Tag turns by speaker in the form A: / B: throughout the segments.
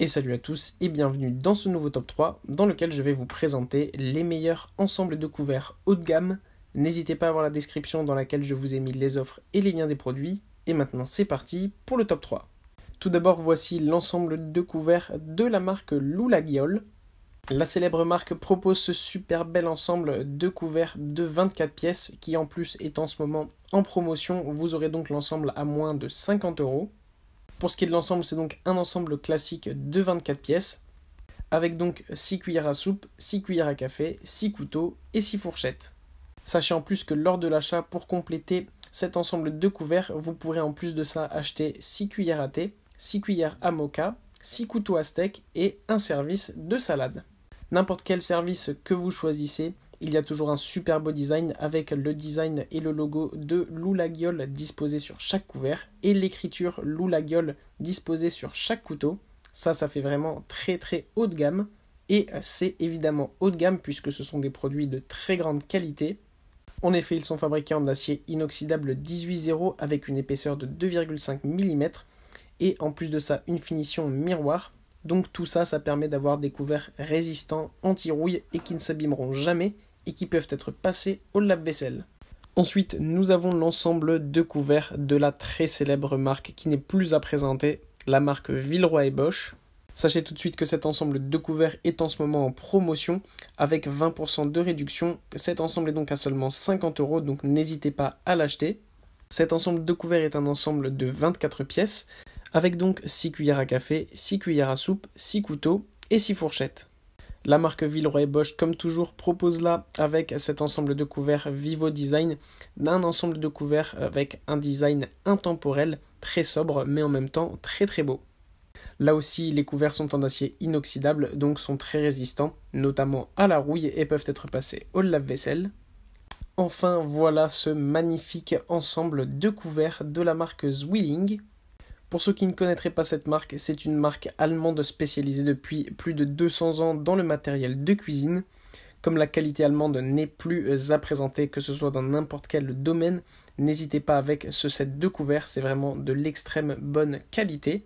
A: Et salut à tous et bienvenue dans ce nouveau top 3 dans lequel je vais vous présenter les meilleurs ensembles de couverts haut de gamme. N'hésitez pas à voir la description dans laquelle je vous ai mis les offres et les liens des produits. Et maintenant c'est parti pour le top 3. Tout d'abord voici l'ensemble de couverts de la marque Loulagiole. La célèbre marque propose ce super bel ensemble de couverts de 24 pièces qui en plus est en ce moment en promotion. Vous aurez donc l'ensemble à moins de 50 euros. Pour ce qui est de l'ensemble, c'est donc un ensemble classique de 24 pièces, avec donc 6 cuillères à soupe, 6 cuillères à café, 6 couteaux et 6 fourchettes. Sachez en plus que lors de l'achat, pour compléter cet ensemble de couverts, vous pourrez en plus de ça acheter 6 cuillères à thé, 6 cuillères à mocha, 6 couteaux à steak et un service de salade. N'importe quel service que vous choisissez, il y a toujours un super beau design avec le design et le logo de Lou disposé sur chaque couvert et l'écriture Lou disposée sur chaque couteau. Ça, ça fait vraiment très très haut de gamme. Et c'est évidemment haut de gamme puisque ce sont des produits de très grande qualité. En effet, ils sont fabriqués en acier inoxydable 18-0 avec une épaisseur de 2,5 mm et en plus de ça une finition miroir donc tout ça, ça permet d'avoir des couverts résistants, anti-rouille et qui ne s'abîmeront jamais et qui peuvent être passés au lave-vaisselle. Ensuite, nous avons l'ensemble de couverts de la très célèbre marque qui n'est plus à présenter, la marque Villeroy et Bosch. Sachez tout de suite que cet ensemble de couverts est en ce moment en promotion avec 20% de réduction. Cet ensemble est donc à seulement 50 euros, donc n'hésitez pas à l'acheter. Cet ensemble de couverts est un ensemble de 24 pièces avec donc 6 cuillères à café, 6 cuillères à soupe, 6 couteaux et 6 fourchettes. La marque Villeroy Bosch, comme toujours, propose là, avec cet ensemble de couverts Vivo Design, un ensemble de couverts avec un design intemporel, très sobre, mais en même temps très très beau. Là aussi, les couverts sont en acier inoxydable, donc sont très résistants, notamment à la rouille et peuvent être passés au lave-vaisselle. Enfin, voilà ce magnifique ensemble de couverts de la marque Zwilling. Pour ceux qui ne connaîtraient pas cette marque, c'est une marque allemande spécialisée depuis plus de 200 ans dans le matériel de cuisine. Comme la qualité allemande n'est plus à présenter, que ce soit dans n'importe quel domaine, n'hésitez pas avec ce set de couverts, c'est vraiment de l'extrême bonne qualité.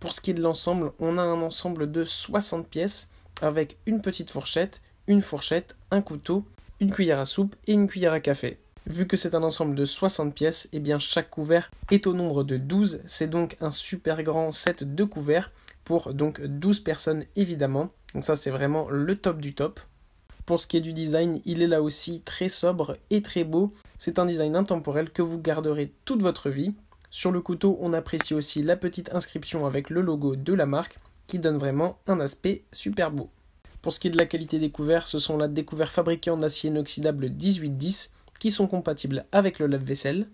A: Pour ce qui est de l'ensemble, on a un ensemble de 60 pièces avec une petite fourchette, une fourchette, un couteau, une cuillère à soupe et une cuillère à café. Vu que c'est un ensemble de 60 pièces, et eh bien chaque couvert est au nombre de 12, c'est donc un super grand set de couverts pour donc 12 personnes évidemment. Donc ça c'est vraiment le top du top. Pour ce qui est du design, il est là aussi très sobre et très beau. C'est un design intemporel que vous garderez toute votre vie. Sur le couteau, on apprécie aussi la petite inscription avec le logo de la marque qui donne vraiment un aspect super beau. Pour ce qui est de la qualité des couverts, ce sont là des couverts fabriqués en acier inoxydable 1810 qui sont compatibles avec le lave-vaisselle.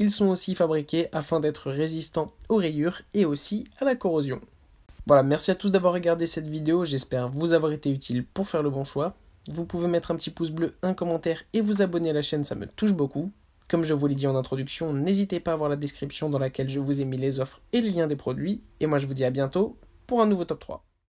A: Ils sont aussi fabriqués afin d'être résistants aux rayures et aussi à la corrosion. Voilà, merci à tous d'avoir regardé cette vidéo, j'espère vous avoir été utile pour faire le bon choix. Vous pouvez mettre un petit pouce bleu, un commentaire et vous abonner à la chaîne, ça me touche beaucoup. Comme je vous l'ai dit en introduction, n'hésitez pas à voir la description dans laquelle je vous ai mis les offres et le lien des produits. Et moi je vous dis à bientôt pour un nouveau top 3.